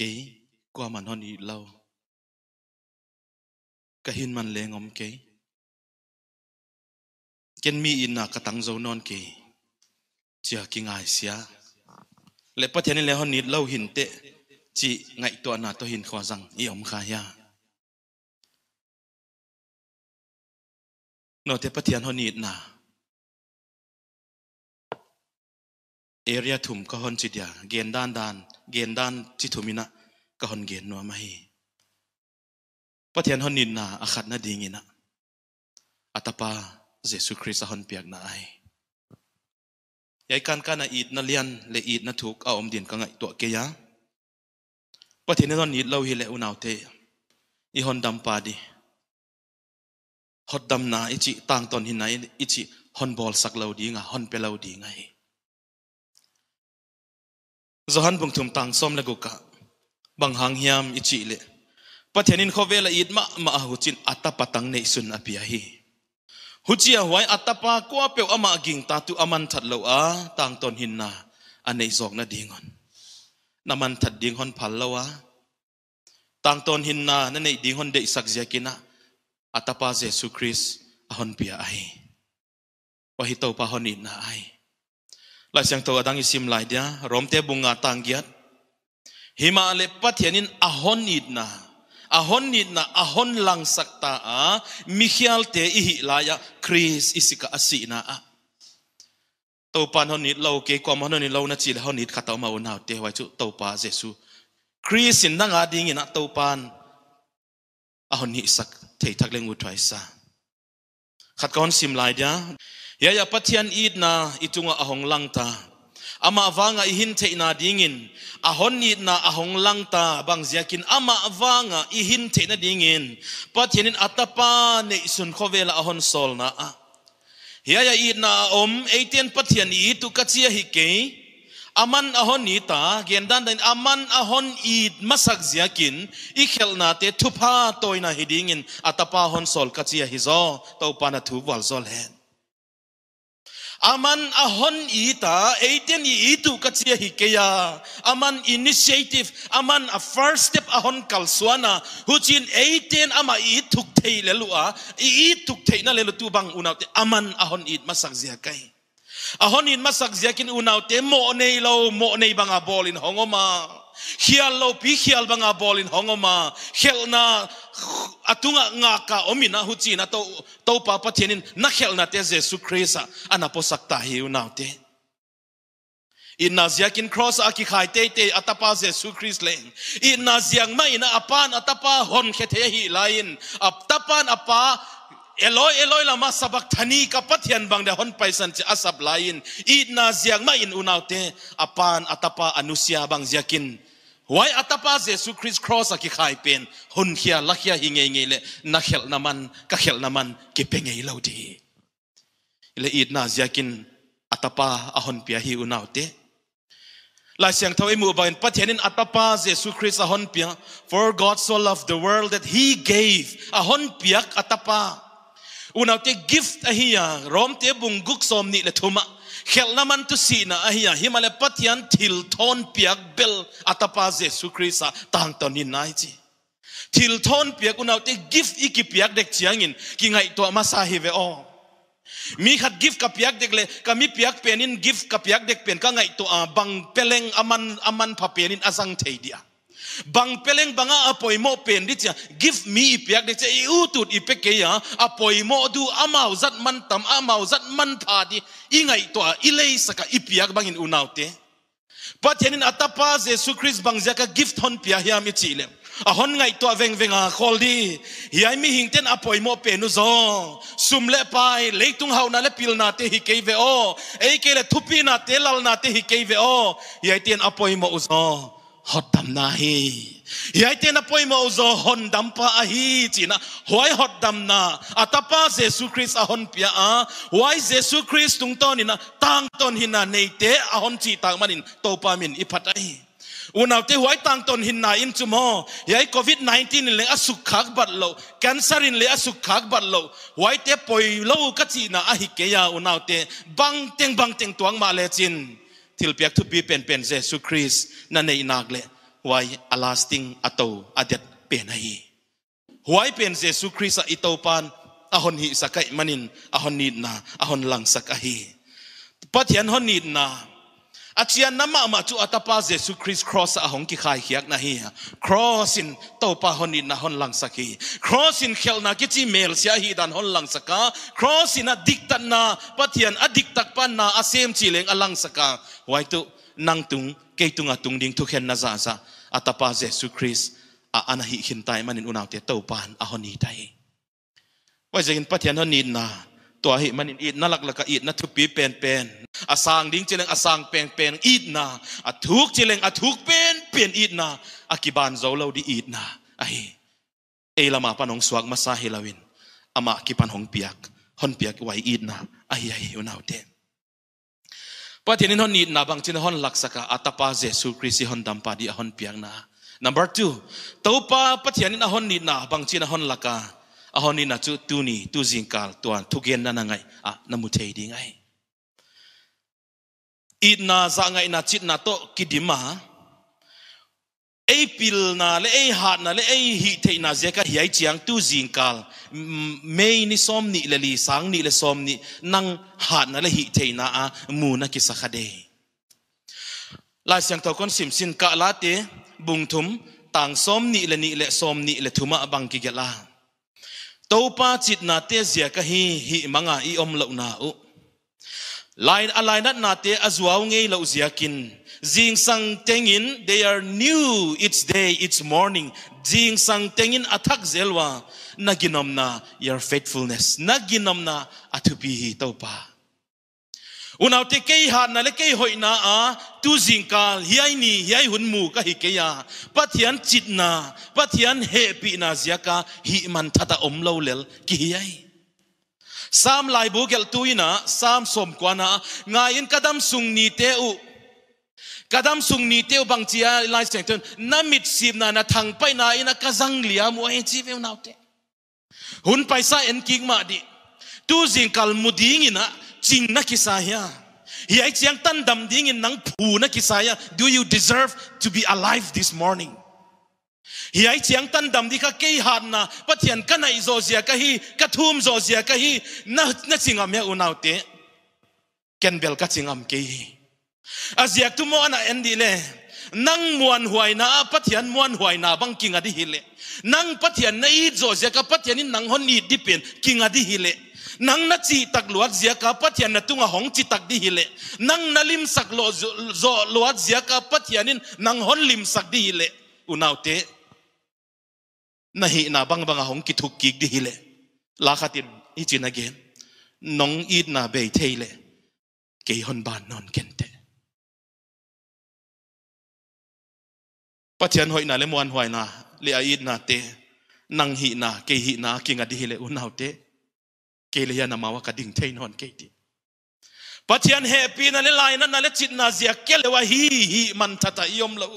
กยกว่ามันหอนีเล่ากะหินมันเลงอมเกยเกนมีอินากระตังเจ้านอนกกยเจียกิงไอเสียเลปะเทนเล่านนิดเล่าหินเตจีไงตัวน่าตัวหินขวาจังอีอมขายาโนเทปะเทียนฮอนนิดนาเอเรียถุมก็หอนจิตยาเกนด้านด้านเกณฑ์ด้านจิตุมินะก็หอนเกณฑ์นัวไม่พระเทียนหันนินนาอาขัดนาดีงินะอัตปาเยซูคริสต์หันเปียกนาไอยัยการการอีดนาเลียนเลอีดนาทุกเอาอมดินกังไงตัวเกียพระเทียนหอนนิดเราฮิเลอุนาวเตอีหันดำปาดีฮอดดำนาอิจิต่างตอนหินไหนอิจิฮอนบอลสักเราดีงะฮอนเปเราดีไง zohan bung thum tang som la guka bang hang hiam ichi le pathianin khovela itma ma huchin atapa tang nei sun apia hi huchia huai atapa ko pe ama ging ta tu aman that lo a tang ton hin na anei zok na dingon naman that ding hon phal lo a tang ton hin na na nei ding hon de sak jakina atapa jesu christ ahon pia ai pahito pahon in na ai lai sang to adang isim lai dia romte bunga tanggiat hima le pathianin ahon idna ahon idna ahon lang sakta a mikhial te ihi laya chris isika asina a to pan hon nit lo ke kom hon nit lo na chi hon nit khataw ma unaw te wa chu to pa jesu chris in nanga ading in a to pan ahon ni sak thei thak lengu twaisa khat kon sim lai dia Ya ya pathian id na itunga ahong langta. Ama vanga ihin te na dingin. Ahon id na ahong langta bang ziakin ama wanga ihin te na dingin. Pathianin atapa ne isun khovela ahon sol na a. Ah. Ya ya id na om 18 pathian id tu katsia hikei. aman ahon ita gendan den aman ahon id masak ziakin i khelna te thupa toina hidingin atapa hon sol kachia hizo to pana thu wal zol hen aman ahon ita eiten i itu katsia hikeya aman initiative aman a first step ahon kalsuana huchin eiten ama i thuk thei lelua i i thuk thei na lelu tu bang unaute aman ahon it masak zia kai ahon in masak zia kin unaute mo nei lo mo nei banga bol in hongoma hial lo pi hial banga bolin hongoma helna atunga nga ka omina huchi na to to pa pa thenin na helna te jesu christa ana po sakta hi unaute in nazia kin cross a khai te te atapa jesu christ leng in nazia mai na apan atapa hon khethe hi line ap tapan apa eloi eloi lama sabak thani ka pathian bang de hon paisan che asap lain i na ziang ma in unaute apan atapa anusia bang ziakin wai atapa jesu christ cross aki khai pen hun khia lakhia hinge nge le na khel naman ka khel naman ke pengei lodi le i na ziakin atapa ahon pia hi unaute lai siang thau emu bain pathianin atapa jesu christ ahon pia for god so loved the world that he gave ahon piak atapa อุณเอาเตกิฟต์อะฮิยารอมเตบุงกุกซอมนี่แหละทุ่มะเขลนามันตุสีนะอะฮิยาฮิมาเลปัตยันทิลทอนพิียกเบลอัตปาเจสุคริสต่างตอนนี้นายจีทิลทอนพิียกอุณเอาเตกิฟต์อีกเปียกเด็กจียงินกิงไงตัวมาสาฮิเวอมีขัดกิฟต์กับพิียกเด็กเลยก็มีพิียกเป็นอินกิฟต์กับพิียกเด็กเป็นก็ไงตัวบังเพลงอามันอามันผาเป็นอินอาซังเทียดี bang peleng banga apoimo pen di cha give me ipiak de cha i utut ipeke ya apoimo du amau zat mantam amau zat man tha di ingai to ilei saka ipiak bangin unaute pathianin atapa jesu christ bang jaka gift hon pia hiam i chilem a hon ngai to veng venga khol di hiai mi hing ten apoi mo pe nu zo sum le pai leitung hauna le pil na te hi ke ve o ei ke le thupi na te lal na te hi ke ve o hiai ten apoi mo u zo hot dam na hi yai te na poi mo zo hon dam pa a hi na, hoi à, hot dam na atapa Jesus christ a hon pia a wai jesu christ tung ton na, tang ton na nei te a hon chi tang manin to pa min i phatai unaw te huai tang ton hin na in chumo yai covid 19 le su khak bat lo cancer in le su khak bat lo huai te poi lo ka chi na a hi ke ya unaw te bang teng bang teng tuang ma le chin ทิลเปียกทุบีเป็นเป็นเจสุคริสนั่นในนักเลวายอลาสติงอตโตอาเดตเป็นไฮไว้ยเป็นเจสุคริสอิโตปานอาหนีิสักไอมันินอาหนนิดนาอาหนลังสักไอปัทยันหนนิดนา achian nama ma chu atapa jesu christ cross a hong ki khai hiak na hi cross in to pa hon in na hon lang saki cross in khel na ki chi mel sia hi dan hon lang saka cross in a dik tan na pathian a dik tak pan na asem chi leng alang saka wai tu nang tung ke tunga tung ding thu khen na za za atapa jesu christ a anahi hin tai manin unaw te to pan a hon hi tai wai jeng pathian hon ni na ตัวหิมันอิดนั่นหลักหลักอิดนั่นทุปีเป็นเป็นอาสังดิ้งเจริญอาสังเป็นเป็นอิดนะอาทุกเจริญอาทุกเป็นเป็นอิดนะอากิบานเจ้าเราดีอิดนะไอเอลามาปนองสวกมาซาฮิลาวินอามากิปันหงเปียกหงเปียกไวอิดนะไอไออยู่นาวเนปัพอที่นี่หงอีดนะบางเจริญหงลักสักอาตาปาเจสุคริสิหงดัมปาดีหงเปียกนะ number two ตัวป้าพัทยานี่หงอิดนะบางเจริญหงลักกา à hôm nay là chú tu ni tu zin cả toàn thu kiến na ngay à na mu thấy đi ngay ít na za ngay na chít na to kidima ai pil na le ai hat na le ai hi thấy na zia ka hiai chiang tu zin cả mei ni som ni le li sang ni le som ni nang hat na le hi thei na a à, mu na sa kisakade lai siang tàu con sim sin ka la te bung thum tang som ni le ni le som ni le thuma bang ki gela topa chit na te zia ka hi hi manga i om lo na u lain alain nat na te azwao nge lo zia kin jing sang in they are new each day each morning jing sang in tengin athak zelwa na your faithfulness naginomna athupi hi topa unau te kei ha na le kei hoi na a tu jing ka hiai ni hiai hun mu ka hi ke ya pathian chit na pathian he pi na zia ka hi man thata om lo lel ki hiai sam lai bu gel tu ina sam som kwa na nga in kadam sung ni te u kadam sung ni te u bang chia lai seng ton na mit sim na na thang pai na ina ka zang lia mu ai chi ve nau te hun paisa en king ma di tu jing kal mu ding ina ching na kisaya hi ai chiang tan dam ding in nang phu na kisaya do you deserve to be alive this morning hi ai chiang tan dam di kha ke han na pathian ka nai zo zia ka hi ka thum zo zia ka hi na na chingam ya unau te ken bel ka chingam ke hi aziak tu mo ana endi le นังมวนหวยนาพัทยานมวนหวยนาบังกิงอดีฮิเลนังพัทยานในโจเสียกับพัทยานนี่นั่งหนีดิเป็นกิงอดีฮิเลนังนัจีตักลวดเสียกับพัทยานนตุงหงจิตักดิฮิเลนังนลิมสักโลโจลวดเสียกับพัทยานนี่นั่งหนลิมสักดิฮิเลอุณาวเตนะฮีนาบังบังหงกิทุกกิกดิฮิเลลาขัดนอีจินอเกนน้องอีดนาเบยเทเลเกยฮอนบานนอนแกปะเทียนหอยนาเลมวนหอยนาเลอีดนาเตนังหินาเกหินากงอดีเลอุนาเตเกเลยานามาวกะดิงเทนอนเกติปะเทียนเฮปีนาเลไลนานาเลจินาเซียเกเลวะฮีฮีมันทะตะยอมลอ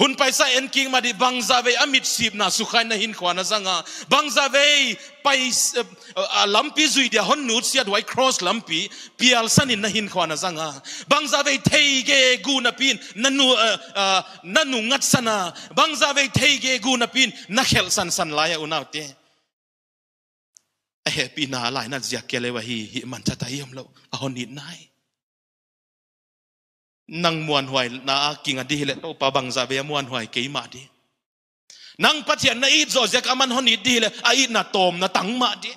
hun paisa en king ma di bangza ve amit sip na sukhai na hin khwana zanga bangza ve pai eh, lampi zui dia hon nut sia dwai cross lampi pial san in na hin khwana zanga bangza ve thei ge gu na pin nanu eh, eh, nanu ngat sana bangza ve thei ge gu na pin na khel san san laya unaute a happy na lai na zia kelewa hi hi man chata hi ham lo a hon nit nai nang muan huai na king adi le to pa bang za be muan huai ke ma di nang pathian na i zo zek aman honi di le ai na tom na tang ma di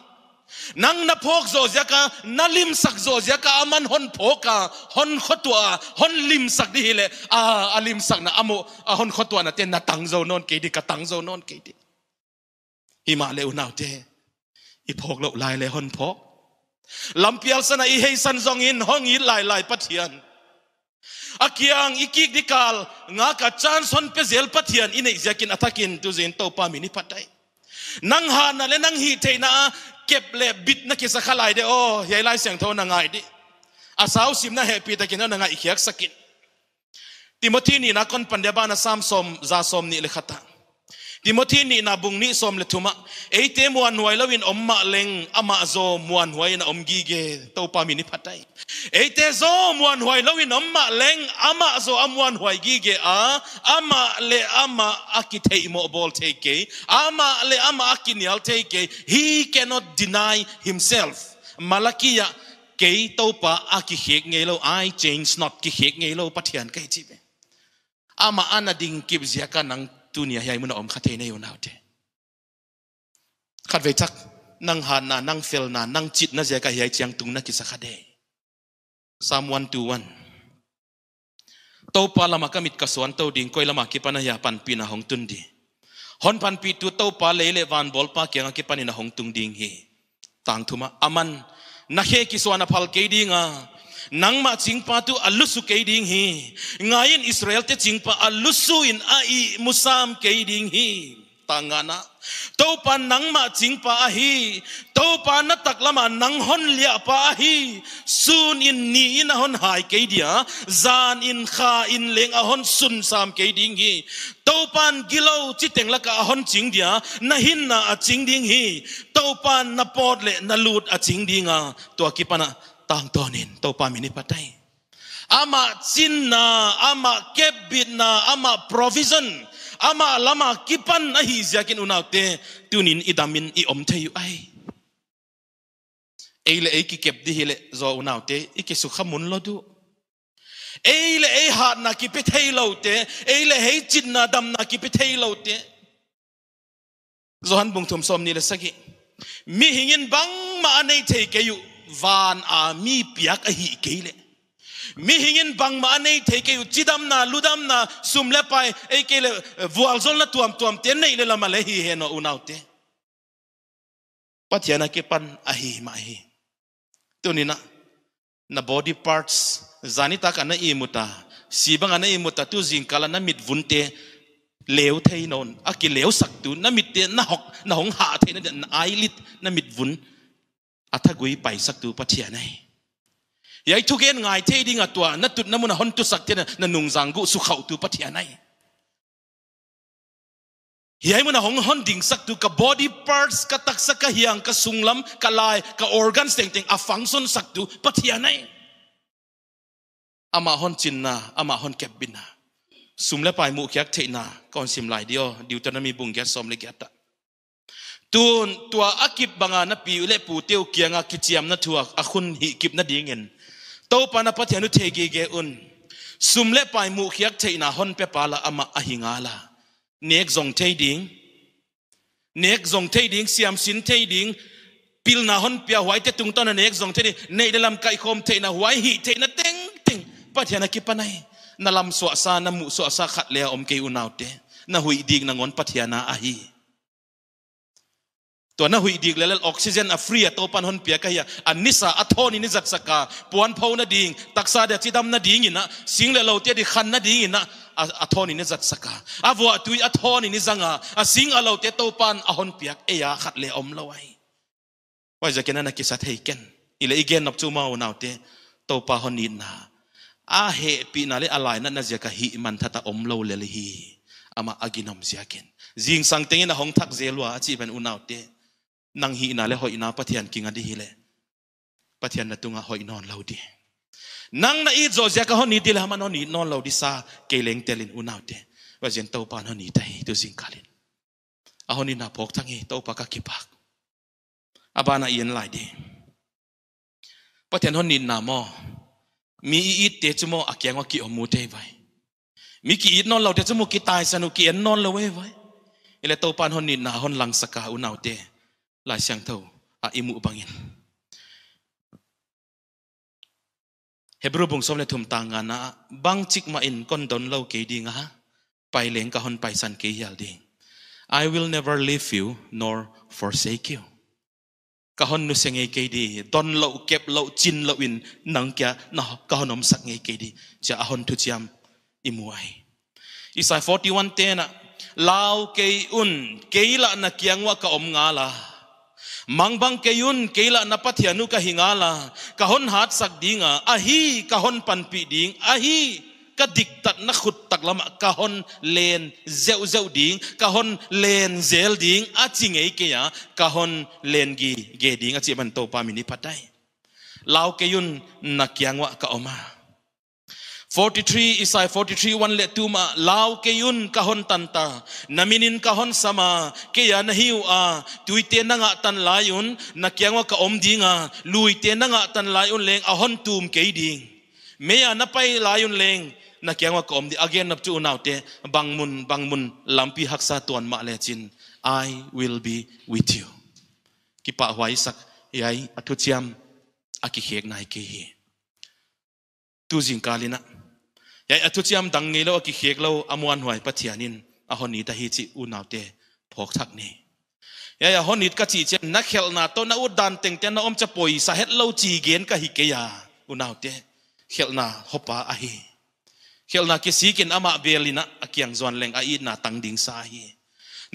nang na phok zo zeka na lim sak zo zeka aman hon phoka hon khotwa hon lim sak di le a alim sak na amo a hon khotwa na te na tang zo non ke di ka tang zo non ke di hi ma le unaw te i phok lo lai le hon phok lampial sana i heisan zong in hong i lai lai pathian akiang ikik dikal nga ka chan son pe zel pathian inei jakin athakin tu zen to pa mini patai nang ha na le nang hi theina kep le bit na ki sa khalai de o yai lai siang tho na ngai di asaw sim na happy takin na ngai ikhiak sakin timothy ni na kon pandeba na samsom za som ni le khatang ติโมธีนี่นาบุงนี่สมเลทุมะเอเตมวนไวลวินอมมาเลงอามาโซมวนไวนะอมกีเกตอปามินิพัตไตเอเตโซมวนไวลวินอมมาเลงอามาโซอมวนไวกีเกอาอามาเลอามาอากิเทมอบอลเทเกอามาเลอามาอากินิอัลเทเก he cannot deny himself malakia ke topa akihek ngelo i change not kihek ngelo pathian kai chibe ama anading kibzia ka nang Tunia yai muna om khate ne yonaw te khat ve tak nang han na nang fel na nang chit na jeka yai chiang tung na kisa khade psalm 121 Tau pa lama kamit kaswan to ding koi lama kipana ya pan pina hong tun hon pan pi tu to pa lele van bol pa kyang kipani na hong tung ding hi tang thuma aman na kisuan kiswana phal ke dinga nang ma chingpa tu su ke ding hi ngayin israel te chingpa su in ai musam ke ding hi tangana to pa nang ma ching pa hi to pa na tak lama nang hon lia pa hi sun in ni in hon hai ke dia zan in kha in leng a hon sun sam ke ding hi to pan gilo chi teng la ka hon ching dia na hin na a ching ding hi to pan na pot le na lut a ching dinga to ki pana tang tonin to pa mini patay ama chin na ama kebit na ama provision ama lama kipan na hi ziakin unaute te tunin idamin i om thayu ai eile ei ki kep di hele zo unaute te ike sukha mun lo du eile ei hat na ki pe thei lo te eile hei chin na dam na ki pe thei lo te zo han bung thum som ni le sagi mi hingin bang ma nei thei ke yu van a mi piak a hi kele mi hingin bang ma nei the ke chidam na ludam na sumle pai e ke le vual zol na tuam tuam te nei le lama le hi he no unaute patiana ke pan a hi ma hi tunina na na body parts zanita kana imuta sibang na imuta tu jingkala na mit vunte leu thei non aki leu sak tu na mit te na hok na hong ha thei na ai lit na mit vun อัฐกุยไปสักตัวปัจเจียนยัยทุกเงินไงเทดิงตัวนัตุนนมุนหอนตุสักเทนนนุงจังกุสุขเอาตัวปัจเจียนยัยมุนหงหอนดิงสักตัวกับบอดี้พาร์ทกับตักสักกับเฮงกับสุงลำกับลายกับออร์แกนส์ต่างๆอาฟังส่นสักตัวปัจเจียนออามาหอนจินนาอามาหอนเก็บบินนาสุมและไปมุกยักเทนาก่อนสิมลายเดียวดิวตอนนั้นมีบุงแกสอมเลยแกตกตัวตัวอักิบบางานปีเลปูเตียวเกียงกิจยมนัทวักอคุณฮิกิบนัดิงเงินตปานพัทยานุเทกีเกอุนสุมเลไปมุขยักทินาฮอนเปปาลาอามาอหิงาลาเนกจงเทดิงเนกจงเทดิงสยามสินเทดิงพิลนาฮอนเปียหวยเตตุงตอนเนกจงเทดิงเนยเดลมไกคอมเทนาหวยหิเทนาเต็งเต็งปัทยานกิปัไนนลมสวสานมุสวสาขัดเลียอมเกอุนาวเตนหุยดิงนังอนพัทยานาอหีตัวน่ะหุยดีกแล้วออกซิเจนอ่ะฟรีอ่ะตัวปันหันเปียกเฮียอันนี้สาอัทอนี่นี่จักสักกาปวนพาวน่ะดิ่งตักซาเดียจิดำน่ะดิ่งอินะสิ่งเลวเตี้ยดิขันน่ะดิ่งอินะอัทอนี่นี่จักสักกาอาวัวตุยอัทอนี่นี่จังอ่ะอ่ะสิ่งเลวเตี้ยตัวปันอ่ะหันเปียกเอียขัดเลอมละไว้ว่าจะกินนักกิสัตเฮกันอีเลอีเกนนับจูมาวน่าวเตี้ยตัวปันหันนี่นะอาเหปีนั่นเลยอะไรนั่นน่ะจะกะหิมันทัตตอมเลวเลลี ama aginom siakin jing sang tengin hong thak zelwa chi ben unaute nang hi na le hoi na pathian kinga di hi le pathian na tunga hoi non lo di nang na i zo zia ka honi dil haman honi non lo di sa leng telin unau te wa zen tau pa honi tai tu sing kalin a honi na pok tangi tau pa ka kipak abana ien lai di pathian honi na mo mi i te chumo akiango ki omu te vai mi ki it non lo te chumo ki tai sanu ki en non lo we vai ile to pan honi na hon lang saka unaw te là sang thâu a imu bangin Hebrew bung som le thum ta nga na bang chik ma in kon don lo ke di nga pai leng ka hon pai san ke yal ding I will never leave you nor forsake you ka hon nu senge ke di don lo kep lo chin lo in nang kia na ka hon om sak nge ke di cha a hon thu chiam imuai Isai 41:10 lao kei un kei la na kiangwa ka om nga la mang mangbang keyun keila na pathianu ka hingala ka hon hat sak dinga ahi kahon hon panpi ding ahi ka diktat na khut tak lama ka hon len zeu zeu ding kahon hon len zel ding a chingei ke ya ka hon len gi ge ding a chi man to pa mini patai lau keyun na kyangwa ka oma 43 Isai 43 1 let tu ma lao ke yun kahon tanta naminin kahon sama ke ya na hiu a tuite na nga tan layun na kyangwa ka om dinga luite na nga tan layun leng a hon tum ke ding me ya na pai layun leng na kyangwa ka om di again up to now te bangmun bangmun lampi haksa tuan ma le chin i will be with you ki pa huai sak yai athu chiam aki hek nai ke hi tu jing kalina ยายอตุจิมดังเงลอกิเขกเลาอมวนหวยปะเทียนินอหนี้ตะฮีจิอุนาวเตพอกทักนี่ยายอหนี้กะจีเจนักเขลนาโตนาอุดันเต็งเตนอมจะปอยสาเหตุเลาจีเกนกะฮิเกยาอุนาวเตเขลนาฮปาอะฮีเขลนากิสีกินอมาเบลินะอเกียงจวนเลงอีนาตังดิงซาฮี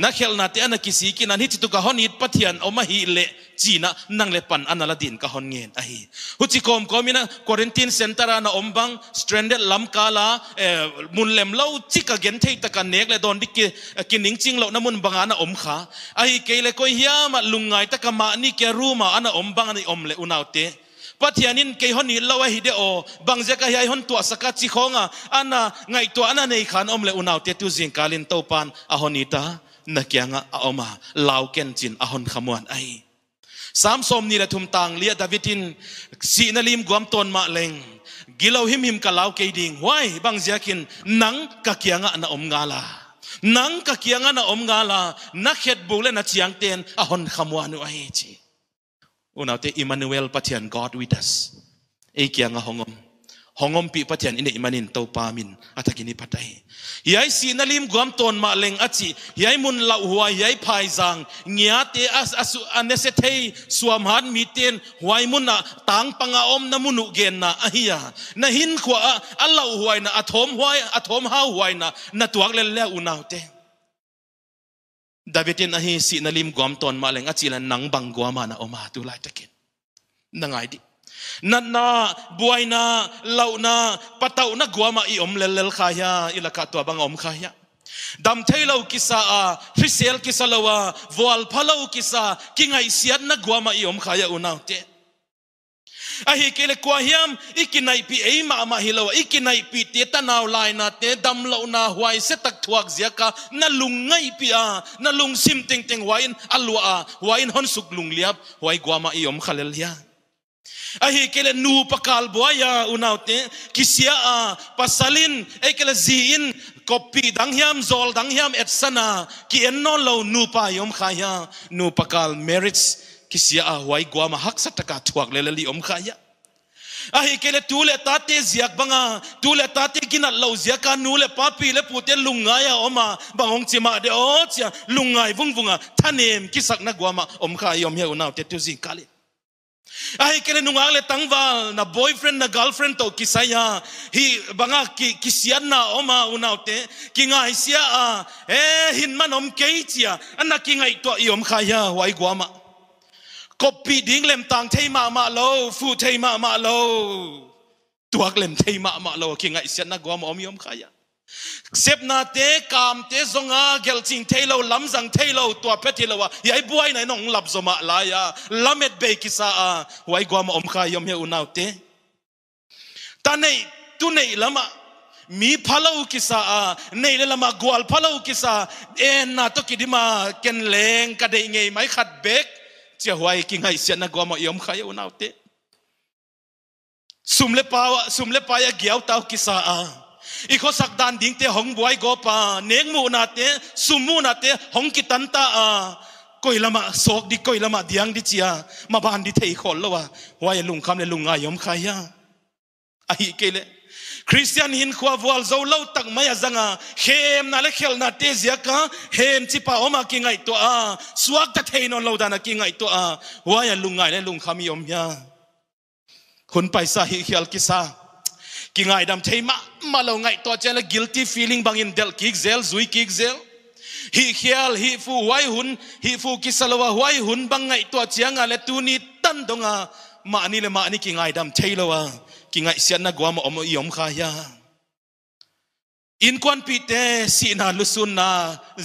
นักเฮลนาเตอนักกิสีกินันฮิจตุกหอนิดพัทยนอมาฮีเลจีนะนั่งเลปันอันลาดินกหอนเงินอฮีฮุจิคอมก็มีนะควอรันตินเซ็นเตอร์นะอมบังสเตรนเดลลัมกาลาเอ่อมุนเลมเลาจิกะเกนเทตะกันเนกเลดอนดิกิกินิงจิงเลานะมุนบังอานะอมขาอฮีเกเลกอยฮิามะลุงไงตะกะมานี่แกรู้มาอันอมบังอันอมเลอุนาวเตปัทยานินเกยฮอนิลาวฮิเดโอบางเจกะยายฮอนตัวสกัดจิคงอ่ะอันน่ะไงตัวอันน่ะในขันอมเลอุนาวเตตุจิงกาลินเต้ปันอฮอนิตานักยังอาอมาลาวเกนจินอาฮอนขมวนไอสามสมนี่และทุมตังเลียดาวิดินสีนลิมกวมตนมาเลงกิลาวหิมหิมกะลาวเกดิงวายบางเสียกินนังกะกยังอาณาอมงาลานังกะกยังอาณาอมงาลานักเฮ็ดบุเลนักยังเตนอาฮอนขมวนุไอจีอุนเอาเตอิมานูเอลปัทยันกอดวิดัสเอกยยงอาฮงอม hongom pi pathian ine imanin to pamin athakini patai yai sinalim guam ton ma leng achi yai mun la huwa yai phai jang ngia te as asu anese thei suam han mi ten huai mun na tang panga om na munu gen na ahia na hin khwa alla huai na athom huai athom ha huai na na tuak le le unaute davetin ahi sinalim guam ton ma leng achi lan nang bang guama na oma tu lai takin nangai di na nanna buaina launa patauna guama i om lel khaya ilaka to bang om khaya dam thailo kisa a hrisel kisa lawa wal phalo kisa kingai siat na guama i om khaya unaute ahi kele kwa hiam ikinai pi ei ma ma hilawa ikinai pi te tanaw lai na te dam lo na huai se tak thuak ziaka na lungai pi a na lung sim ting ting huain alwa a huain hon suk lung liap huai guama i om khalel hiang ahi kele nu pakal buaya unaute kisia a pasalin ekele zin copy dang hiam zol dang hiam sana ki enno lo nu pa yom khaya nu pakal merits kisia a huai gwa ma hak sataka thuak le li om khaya ahi kele tu le ta te ziak banga tu le ta te kina lo ziak ka nu le papi le pute lungaya oma bangong chima de o chia lungai vung vunga thanem kisak na gwa ma om khaya yom he unaute tu zin kali ai kể kele nunga tang tangval na boyfriend na girlfriend to kisaya hi banga ki kisian na oma unaute ki nga isia a ah, e eh, hin manom keitia anna ki ngai to iom khaya wai guama copy ding lem tang thei ma ma lo fu thei ma ma lo tuak lem thei ma ma lo ki ngai sia na guama om iom khaya Xếp na té, te té te zonga gel thay lâu, chin thailo lam zang thailo to petilo wa yai buai nai nong lap zoma la ya lamet be ki sa à? wai gwa ma om kha yom he unaw te ta này, tu này nei lama mi phalo ki sa a nei le lama gwal phalo ki sa en na to kí ki dima ken leng ka dei ngei mai khat bek che huai ki ngai sian na gwa ma yom kha unaw te sumle pa le pa ya giao tau ki sa a อีกคสักดานดิ่งเตหงบวยกปาเนงมูนาเตสุมูนาเตหงกิตันตาอาก้ยละมาสอกดิก้ยละมาดียงดิจียมาบ้านดิเทอีคนละวะวายลุงคำเลยลุงอายอมขายาไฮีเกลคริสเตียนหินขวาวอลโจาวลาตักไม่ยังงาเฮมนั่นเลขเขลนาเตเสียกาเฮมจิปาอมากิงไงตัวอาสวักตะเทนนเลาดานากิงไงตัวอาวายลุงไงเละลุงคำยอมยาคนไปสาหิเขลกิซา ki ngai dam thei ma ma lo ngai to chela guilty feeling bang in del ki zel zui ki zel hi khial hi fu wai hun hi fu ki salwa wai hun bang ngai to chianga le tu ni tan donga ma ni le ma ni ki ngai dam thei lo wa ki ngai sian na gwa ma om i om kha ya in quan pi te si na lusun na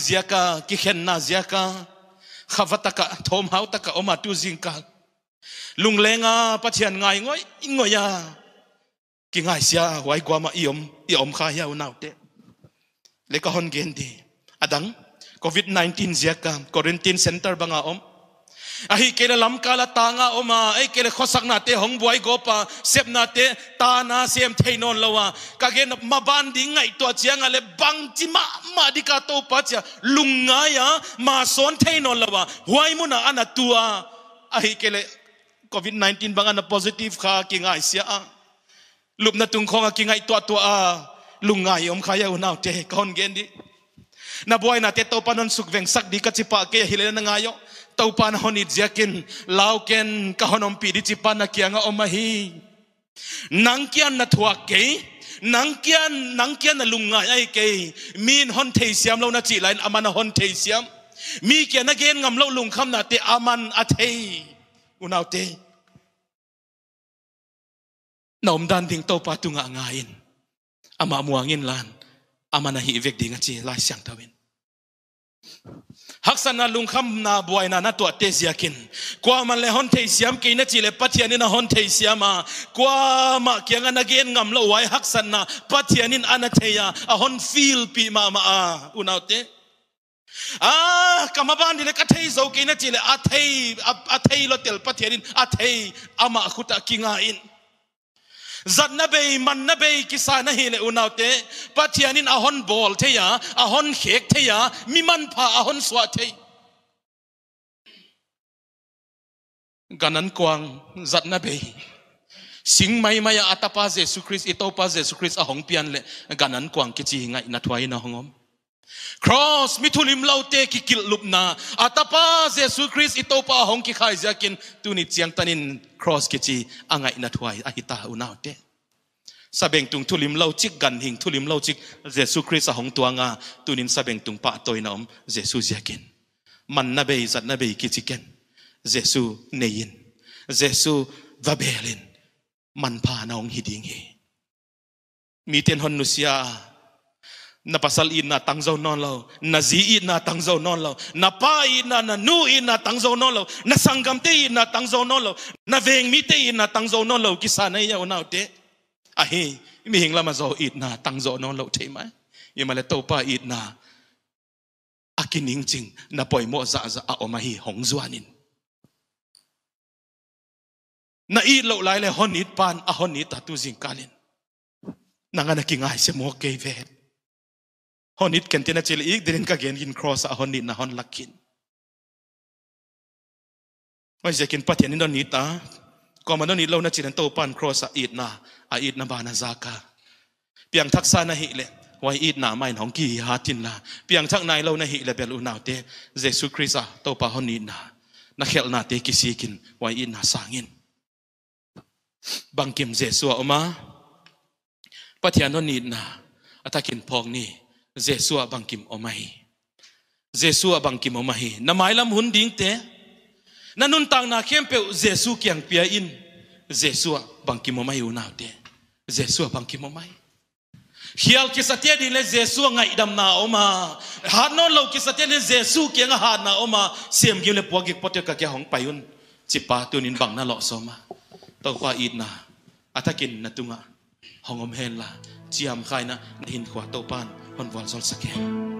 ziaka ki khen na ziaka khavataka thom hau taka oma tu jingka lunglenga pathian ngai ngoi ingoya kinh ai xia hoài qua mà iom iom khai heo nào thế lấy cái hòn gen đi adang covid 19 zia ka quarantine center banga om ahi kele lam kala tanga oma ai kele khosak na te hong buai gopa sep na te ta na sem theinon lawa ka ge ma ban ding chiang ale bang chi ma ma di ka to pa cha lunga ya ma son theinon lawa huai mu na ana tua ahi kele covid 19 banga na positive kha ki ngai sia ลุมนาตุงคงกิงไงตัวตัวอาลุงไงอมขายอุนาวเจคอนเกนดินาบวยนาเตตปานนสุกเวงสักดีกัจิปะเกฮิเลนงายอตปานฮอนิจักินลาวเกนกะฮอนอมปีดิจิปานาเกียงอมฮีนังเกียนนาทวเกนังเกียนนังเกียนลุงไงไอเกมีนฮอนเทเซียมเลานาจิไลนอามันฮอนเทเซียมมีเกียนนาเกนงำเลาลุงคำนาเตอามันอเทอุนาวเต naomdan ding to pa tunga ngain ama muangin lan ama na hi vek ding chi lai siang tawin haksan na lungkham na buai na na to te ziakin kwa man le hon thei siam ke na chile pathian na hon thei siama kwa ma kyang na gen ngam lo wai haksan na pathian in ana theya a hon feel pi ma ma a unaute a kamaban dile ka thei zo ke na le a thei a thei lo tel pathian in a thei ama khuta kinga in zat na bei man na bei kisa na hi le unaute pathianin a hon bol theya a hon khek theya mi man pha a hon swa thei ganan kwang zat na bei sing mai mai atapa jesu christ itopa jesu christ a hong pian le ganan kwang kichi ngai na thwai na hongom cross mi thulim lau te ki kil na. atapa jesus christ pa hong ki khai zakin tuni chiang tanin cross ki chi angai na thwai a hita unaw te sabeng tung thulim lau chik gan hing thulim lau chik jesus christ a hong tuanga tunin sabeng tung pa toina om jesus zakin man na be zat na be ki ken. jesus neyin jesus vabelin man pa na ong hiding he mi ten hon nusia na pasal in na tangzo non lo na zi in na tangzo non lo na pa in na na nu in na tangzo non lo na sangam te in na tangzo non lo na veng mi te in na tangzo non lo kisa na ya ona te a hi mi hing lama zo in na tangzo non lo te mai ye ma le to pa in na akining ching na poi mo za za a oma hi hong zuanin na i lo lai le honit pan a honit ta tu zing kalin nangana kingai se mo ke vet ฮอนนิดเกนตินาเจลีอีกเดินก็เกนยินครอสอะฮอนนิดนะฮอนลักกินไม่ใช่กินปัจเจียนนิดนิดนะก็มันนิดเราเนะจินันโตปันครอสอะอีดนะอะอีดนะบานาซากาเพียงทักษะนะฮิเลไว้อีดนาไม่หนองกีฮัดินนะเพียงทักนายเราเนะฮิเลเปลูนาวเตเจสุคริสอะโตปะฮอนนิดนะนักเขลนาเตกิซีกินวัยอีดนาสังอินบางกิมเจสัวออกมาปัจเจียนนนิดนาอัตกินพองนี่ Jesua bang kim omai Jesua bang kim omai na mailam hun ding te na nun tang na khem pe Jesu kyang pia in Jesua bang kim omai una te Jesua bang kim omai hial ki satya di le Jesu ngai dam na oma han non lo ki satya le Jesu kyang ha na oma Siem gi le pwagik potya ka kya hong payun tu nin bang na lo soma tau kwa id na atakin natunga hongom hen la chiam khai na hin khwa tau pan on voit le sol